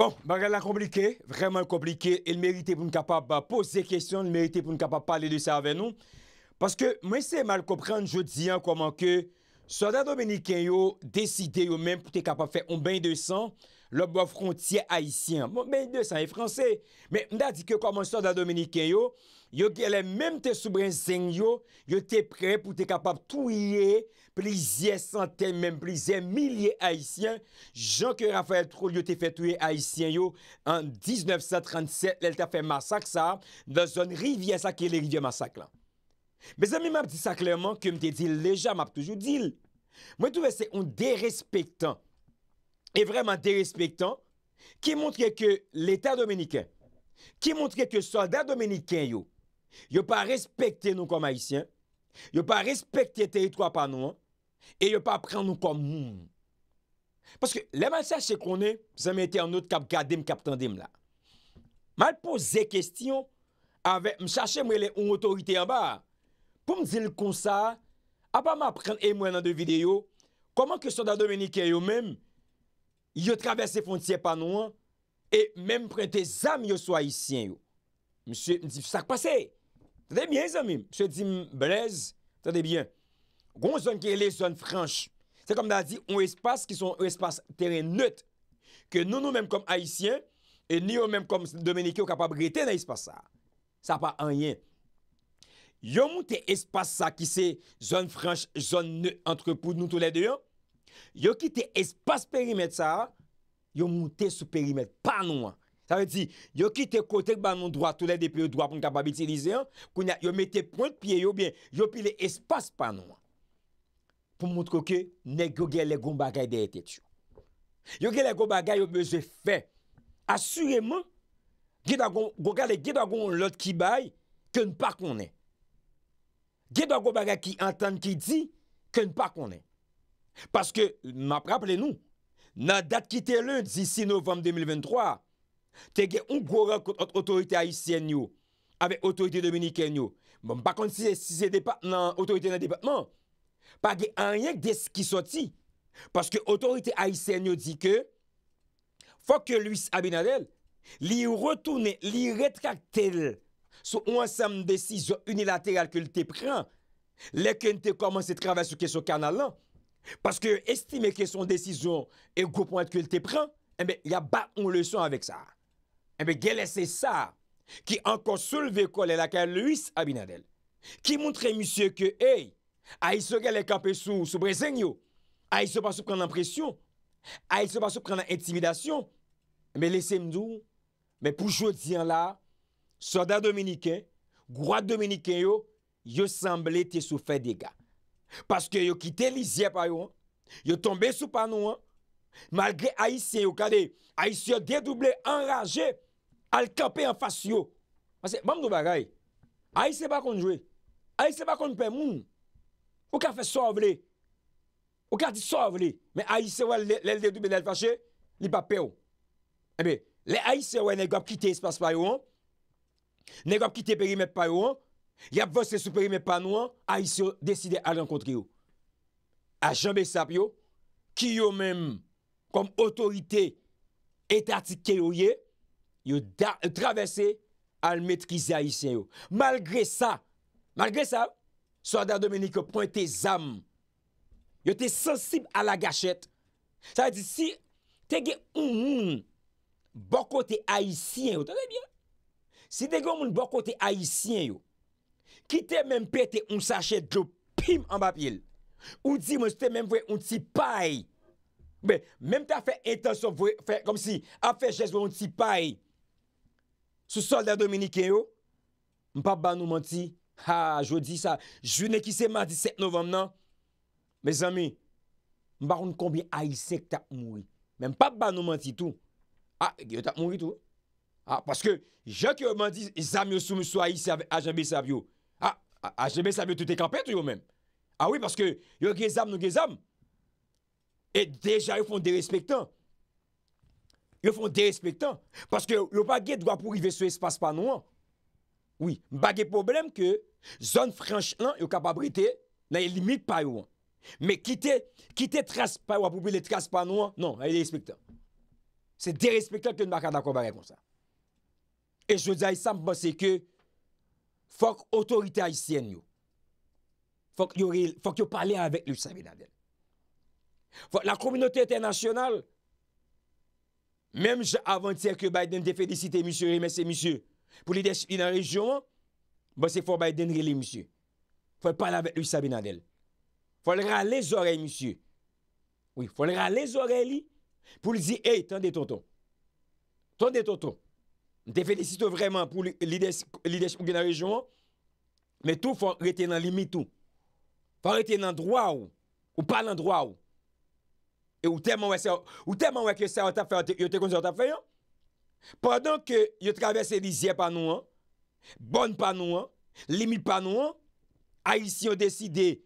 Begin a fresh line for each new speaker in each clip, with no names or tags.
Bon, magal la komplike, vreman komplike, el merite pou n kapap pa pose kestyon, el merite pou n kapap pa pale de sa ave nou. Paske, mwen se mal kopran jou diyan koman ke sa da Dominiken yo deside yo men pou te kapap fe on ben de san lop bo frontye Haitien. Bon, ben de san, e franse. Men mda di ke koman sa da Dominiken yo Yo kele menm te soubrensen yo, yo te pre pou te kapab touye, plizye santen, menm plizye, milye Haitien, Jean-Claude Raphaël Trou, yo te fe touye Haitien yo, an 1937, lèl te fe masak sa, nan zon rivye sa, kele rivye masak lan. Bez ami map di sa klerman, ke mte di leja, map toujou dil. Mwen touve se on derespektan, e vreman derespektan, ki montre ke l'Etat Dominikin, ki montre ke soldat Dominikin yo, Yo pa respekte nou kom haisyen Yo pa respekte teritwa panouan E yo pa pren nou kom moun Paske lèman sa chè konè Zanmète anot kap gadem kap tandem la Mal pose kestyon M chache mwè lè un otorite yon ba Pou m zil kon sa A pa m apren e mwen nan de videyo Koman kòson da Dominikè yo mèm Yo travesse fonciè panouan E mèm prente zanm yo swa haisyen yo M sè m sèk pasey Tade byen zami, msye Tim Brez, tade byen. Gon zon kerele, zon franche. Se kom nan di, ou espas ki son espas teren nöt, ke nou nou menm kom Haitien, e ni ou menm kom Dominiki ou Kapabrité nan espas sa. Sa pa anyen. Yo mouti espas sa ki se zon franche, zon nöt, entrepou nou tou lede yo, yo ki te espas perimet sa, yo mouti sou perimet pa nou an. Sa wè di, yo ki te kotek banon Dwa tou lè depi yo dwa pou nkababitilize an Koun ya yo mette point piye yo bin Yo pi le espas panon Pou mwout koke Ne goge le gom bagay de ete chou Yo ge le gom bagay yo beje fe Asureman Go gale ge doa goun lot ki bay Ke npa konen Ge doa gom bagay ki Antan ki di, ke npa konen Paske, map rappele nou Nan dat ki te lè Zisi novem 2023 te ge un gwo rakot otorite Aisyen yo ave otorite Dominiken yo bon bakon si se depat nan otorite nan depatman pa ge anyek des ki soti paske otorite Aisyen yo di ke fwa ke luis Abinadel li retoune, li retrak tel sou onsam desizyon unilateral ke lte pren leke nte komanse travasyo kesyo kanalan paske estime kesyon desizyon e gwo pointe ke lte pren ebe eh ya bak un lesyon avek sa Mbe gen lese sa, ki ankon sol veko le laka Louis Abinadel. Ki mwontre msye ke ey, a iso gen le kapesou sou brezeg yo. A iso pa sou pren nan presyon. A iso pa sou pren nan intimidasyon. Mbe lese mdou, mbe poujou diyan la, Soda Dominiken, Gouad Dominiken yo, yo sanble te sou fè dega. Paske yo kite lisiè pa yo, yo tombe sou panou an, malgre a ise yo kade, a ise yo dedouble anraje, Al kape an fasyo. Mase, mam do bagay. Aise ba konjwe. Aise ba konjpe moun. Ou ka fe sovle. Ou ka di sovle. Men aise wè lèl de doube lèl fasyo, li pa pe yo. Ebe, eh lè aise wè nè gop kite espas pa yo an. Nè gop kite peri mè pa yo an. Yab vose sou peri mè pa nou an. Aise yo deside al renkontri yo. A janbe sap yo. Ki yo mèm kom otorite etatike yo ye. yo travesse al metrizi haisyen yo. Malgre sa, malgre sa, Soda Dominique pointe zanm. Yo te sensib ala gachet. Sa di si, te ge un, un, bokote haisyen yo. Tane bien? Si te ge un bokote haisyen yo, kite men pete un sachet jo pim an bapil. Ou di men ste men vwe un ti paye. Men ta fe etansyon vwe, kom si, a fe jeswe un ti paye. Sou soldat Dominike yo, mpap ba nou manti. Ha, jodi sa, june ki se mati 7 novem nan. Me zami, mpap konbi aisek ta mwoui. Men mpap ba nou manti tou. Ha, yo ta mwoui tou. Ha, paske, jan ki yo manti, zami yo soum sou aisek ajebe sabi yo. Ha, ajebe sabi yo toute kampet yo men. Ha wè, paske, yo ge zam nou ge zam. E deja yo fon de respectan. Non. Yo foun derespektan. Paske yo bagye dwa pou rive sou espas pa nou an. Oui. Bagye problem ke zon franchan yo kapabrite nan yi limite pa yo an. Me kite trase pa yo apoube le trase pa nou an. Non, haye derespektan. Se derespektan ke nou baka da kouba rekon sa. E joudi a yi sampe ba se ke fok otorite a yi sien yo. Fok yo pale avèk lè sa vina den. Fok la kominote etenasyonal Mem j avan tse ke bayden de felicite, monsye, remese, monsye, pou lides y nan rejon, ba bon, se fwa bayden reli, monsye. Fwa pal avek lisa binadel. Fwa lera le zorey, monsye. Oui, fwa lera le zorey li pou li zi, hey, ton de tonton. Ton de tonton. De felicite vreman pou lides y nan rejon, me tou fwa rete nan limitou. Fwa rete nan drwa ou, ou pal nan drwa ou. Ou teman wè kè se wè ta fè, yon te kon se wè ta fè yon. Padon ke yon travesse lisiè panouan, bon panouan, limit panouan, Aïs yon deside,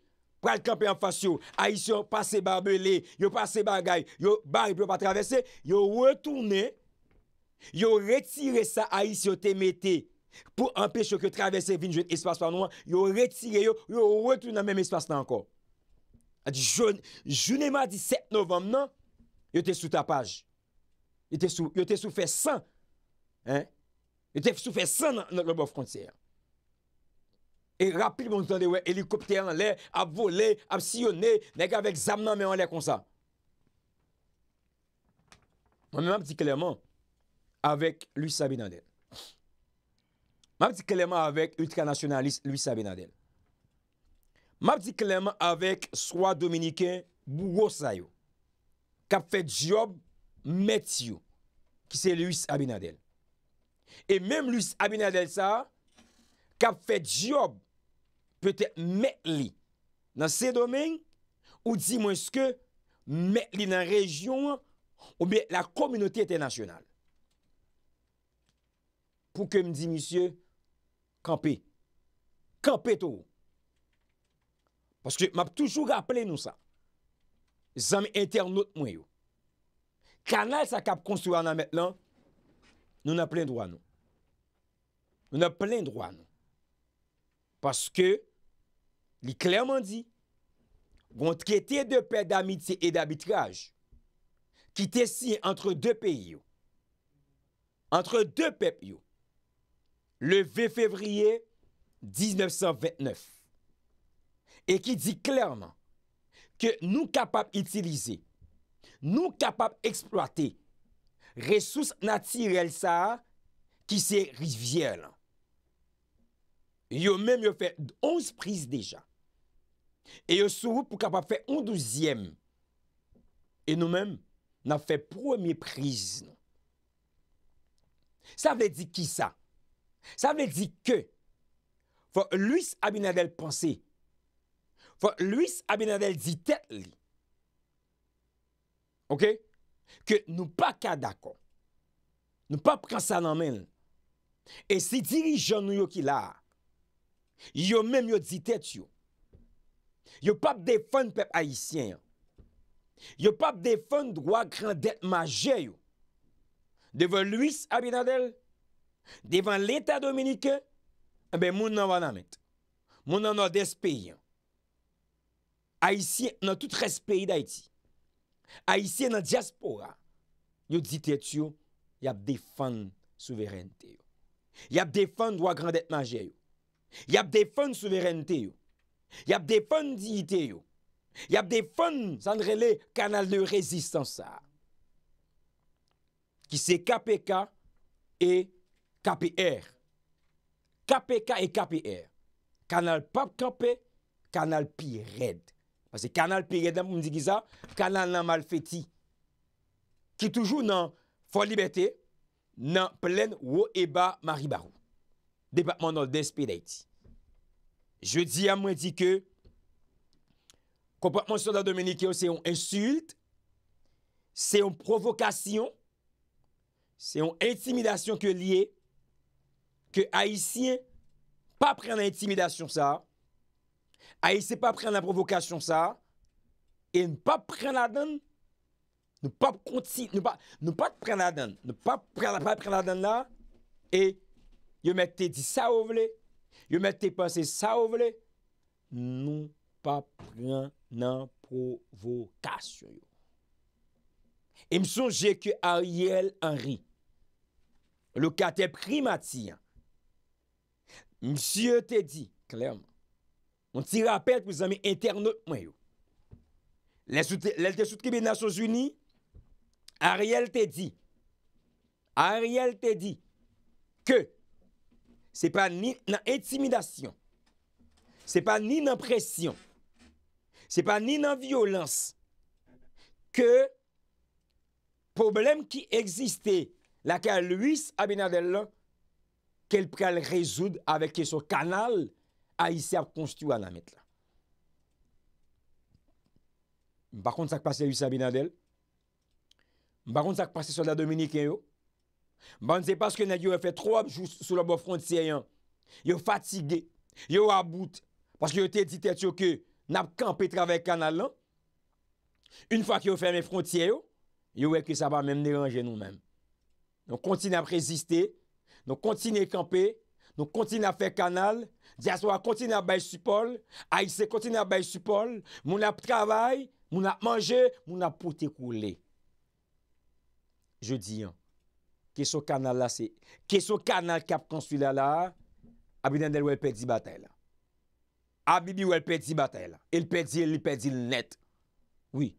pral kampè an fasyon, Aïs yon pase barbelè, yon pase bagay, yon bar yon pou yon pa travesse, yon wè toune, yon retire sa Aïs yon te mette, pou empèche yon ke travesse vinjè espase panouan, yon retire, yon wè toune nan mèm espase nan kòp. a di jounema 17 novem nan, yo te sou tapaj. Yo te sou fe san. Yo te sou fe san nan Robo Frontier. E rapil moun sonde we, elikopter nan le, ap vole, ap sillonne, nega vek zam nan men an le kon sa. Mwen mwen mwen di kleman, avek Louis Sabin nadel. Mwen mwen di kleman avek ultra-nationalist Louis Sabin nadel. m ap di kleman avek swa dominiken Bougosayo kap fet job met yo ki se Luis Abinadel. E menm Luis Abinadel sa kap fet job pwete met li nan se domen ou di mwen ske met li nan rejyon ou bi la kominoti etenasyonal. Pw ke m di misye kampe, kampe to ou. Paske map toujou gap plen nou sa. Zame inter not mwen yo. Kanal sa kap konstiwana met lan, nou na plen drwa nou. Nou na plen drwa nou. Paske, li klerman di, gont kete de pe d'amitie e d'abitraj, ki te si entre de pe yo. Entre de pe yo. Le ve fevriye, 1929. E ki di klerman ke nou kapap itilize, nou kapap eksploate resous natirel sa ki se rivye lan. Yo men yo fe 11 priz deja. E yo sou pou kapap fe 1 douziyem. E nou men nan fe promi priz nan. Sa vle di ki sa? Sa vle di ke fo luis abinadel panse Fon Louis Abinadel di tet li. Ok? Ke nou pa ka dako. Nou pa pren sa nanmen. E si dirijan nou yo ki la. Yo menm yo di tet yo. Yo pa defon pep Aisyen yo. Yo pa defon wakran det maje yo. Deve Louis Abinadel, devan l'Etat Dominike, ebe eh moun nan wana met. Moun nan wana despi yon. a isi nan tout respeyi da iti, a isi nan diaspora, nou ditet yo, yap defan souverenite yo. Yap defan wakran det maje yo. Yap defan souverenite yo. Yap defan diite yo. Yap defan sanrele kanal de rezistansa. Ki se KPK e KPR. KPK e KPR. Kanal pap KP, kanal pi redd. Pase kanal pe yed la moun di giza, kanal la mal feti. Ki toujou nan Foy Liberté, nan plen wou eba Maribarou. Depatman nan despi da iti. Je di a mwen di ke kompatman sou da Dominikyo se yon insult, se yon provokasyon, se yon intimidasyon ke liye, ke haisyen pa pre an intimidasyon sa a. A y se pa pren nan provokasyon sa, e nou pa pren nan den, nou pa pren nan den, nou pa pren nan den la, e yo mette di sa ou vle, yo mette non, pase sa ou vle, nou pa pren nan provokasyon yo. E msonje ke Ariel Henry, lou ka te primati, msonje te di, klèrman, Mwen ti rapel pou zami interne mwen yo. Lèl te soutribe nasyo zuni, a riel te di, a riel te di, ke se pa ni nan intimidasyon, se pa ni nan presyon, se pa ni nan violans, ke problem ki egziste, la ke a luis a binadel la, kel prel rezoud aveke so kanal, A yi serp konstiwa nan met la. Mba kont sa k passe yu Sabina Del. Mba kont sa k passe sa la Dominik en yo. Mba kont se paske nan yo yon fè tro apjou sou la bo frontye yon. Yon fatigè. Yon wabout. Paske yon te ditè chokè. Nan apkampè travè kan nan lan. Un fwa ki yon fè mè frontye yo. Yon wè ki sa pa mèm neranje nou mèm. Non kontine apresiste. Non kontine kampè. Non kontine. Nou kontine a fe kanal, di aswa kontine a bay supol, a yise kontine a bay supol, moun ap travay, moun ap manje, moun ap pote koule. Je di yon, keso kanal la se, keso kanal kap konstu la la, abidende wèl pedi batay la. Abidi wèl pedi batay la. El pedi el, el pedi net. Oui.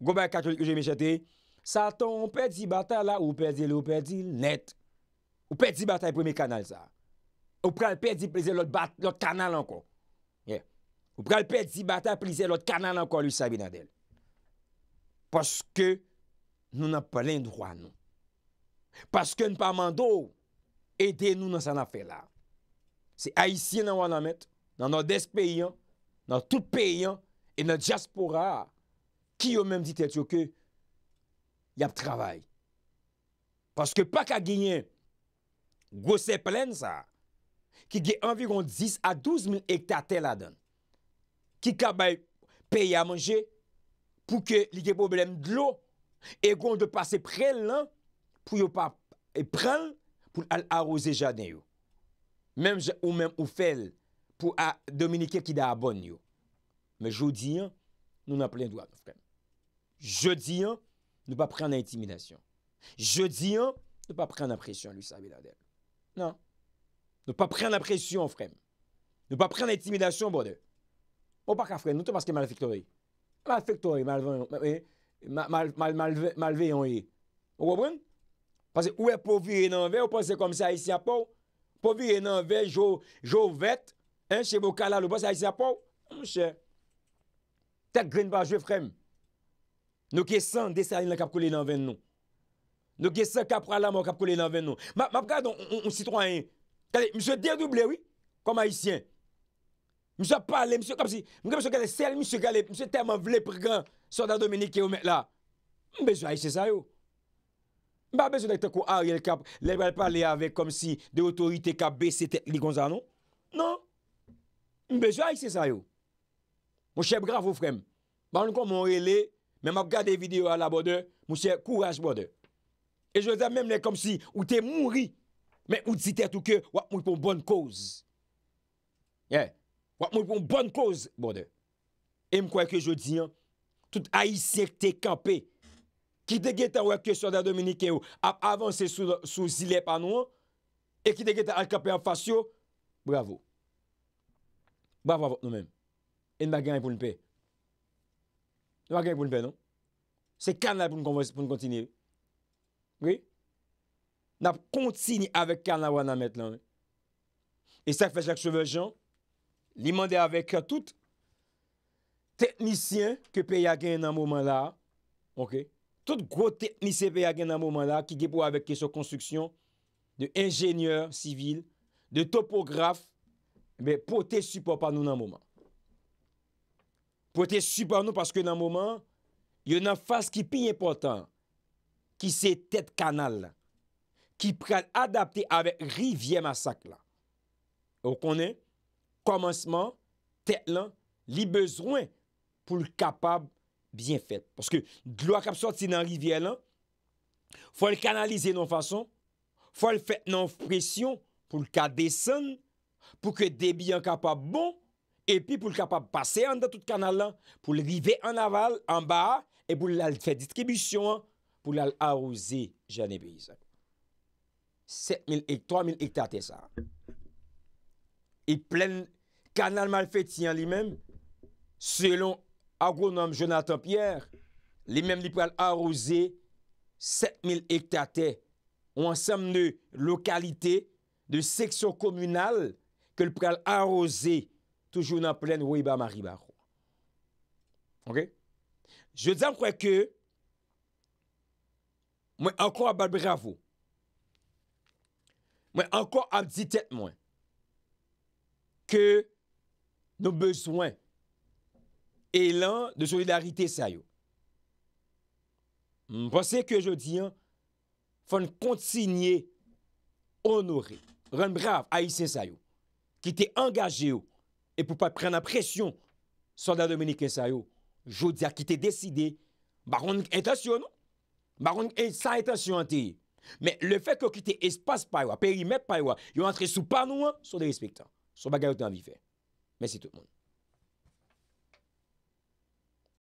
Goube katolik yo jeme chete, saton wèl pedi batay la, ou pedi el, ou pedi net. Net. Ou pet di bata e premi kanal za. Ou pral pet di plize lot kanal anko. Ye. Ou pral pet di bata e plize lot kanal anko lisa binadel. Paske nou nan palen dwa nou. Paske nou pa mandou. Ede nou nan sanan fe la. Se aisyen nan wana met. Nan nan desp peyyan. Nan tout peyyan. E nan diaspora. Ki yo menm di tete yo ke. Yap travay. Paske pa ka ginyen. Gwose plen sa, ki ge environ 10 a 12 mil hekta tel adan. Ki kabay peye a manje pou ke li ge problem dlo. E gwen de pase prel lan pou yo pa prel pou al arose jaden yo. Mem ou mem ou fel pou a Dominike ki da abon yo. Me jodi an, nou na plen do a kofren. Jodi an, nou pa pren a intimidasyon. Jodi an, nou pa pren a presyon lisa viladev. Nan, nou pa pren la presyon frem, nou pa pren l'intimidasyon bode, ou pa ka frem, nou te paske malefektori, malefektori, maleve yon e, ou wabren? Pase ou e povi e nanve, ou pa se kom sa e siapou, povi e nanve, jou vet, enche mou kalal ou pa sa e siapou, mou se, tek gren ba jwe frem, nou ke san de sa yon la kapkou li nanven nou. Nou gen se kap pralama ou kap koule nan ven nou. Mab kade yon sitwanyen. Kade msye derdouble wè wè. Koma yisien. Msye pale msye kap si. Msye kade sel msye kade msye terman vle pregan. Soda domenikè ou men la. Mbejwa yon se sayo. Mba bejwa dek tako a yon kap. Lè wè palè avek kom si de otorite kap bè se tek ligon zan nou. Non. Mbejwa yon se sayo. Mwcheb graf ou frem. Mwcheb graf ou frem. Mwen mab kade videyo ala bode. Mwcheb kouraj bode. E jwè zè mèm lè kom si ou tè mouri, mè ou t'zite t'ou kè, wak mou pou bon kòz. Yè, wak mou pou bon kòz, bode. E m kwa kè jwè di an, tout a y sèk tè kapè, ki degè t'a wak kè sò da Dominikè ou, ap avansè sou zilep anouan, e ki degè t'a ak kapè an fasyo, bravo. Bravo, bravo, nou mèm. En bagè an pou n'pe. En bagè an pou n'pe, nou. Se kan la pou n'konvonsi, pou n'kontinive. na kontini avek kan la wana met lan. E sa fèche ak cheve jan, li mande avek a tout teknisyen ke pey agen nan mouman la, tout gwo teknisyen pey agen nan mouman la, ki ge pou avek keso konstruksyon de injenyeur sivil, de topograf, pou te supo pan nou nan mouman. Pou te supo pan nou paske nan mouman, yon nan fase ki pi important ki se tet kanal la, ki pral adapte avèk rivye masak la. Ou konen, komanseman, tet lan, li bezwen, pou l kapab, byen fet. Paske, glwa kap sorti nan rivye lan, fwa l kanalize nan fason, fwa l fet nan presyon, pou l ka desen, pou ke debi an kapab bon, epi pou l kapab pase an da tout kanal lan, pou l rivye an aval, an ba, epi pou l al fet distribisyon an, pou lal arouze janebe yisak. 3000 hektate sa. E plen kanal mal fetyan li men, selon agonom Jonathan Pierre, li men li pral arouze 7000 hektate ou ansamne lokalite de seksyon komunal ke l pral arouze toujou nan plen Ouiba Maribarou. Ok? Je djan kwen ke Mwen ankon a bal bravo, mwen ankon a ditet mwen, ke nou bezwen elan de solidarite sa yo. Mwen pense ke jodi an, foun kontinye onore, ren brav a isen sa yo, ki te angaje yo, e pou pa pren apresyon soldat dominiken sa yo, jodi an ki te deside, baron intasyon yo. Non? Maroun sa etasyon an ti. Men le fek yo ki te espas paywa, perimet paywa, yo antre sou panouan, sou de respekta. Sou bagayote an bifè. Mèsi tout moun.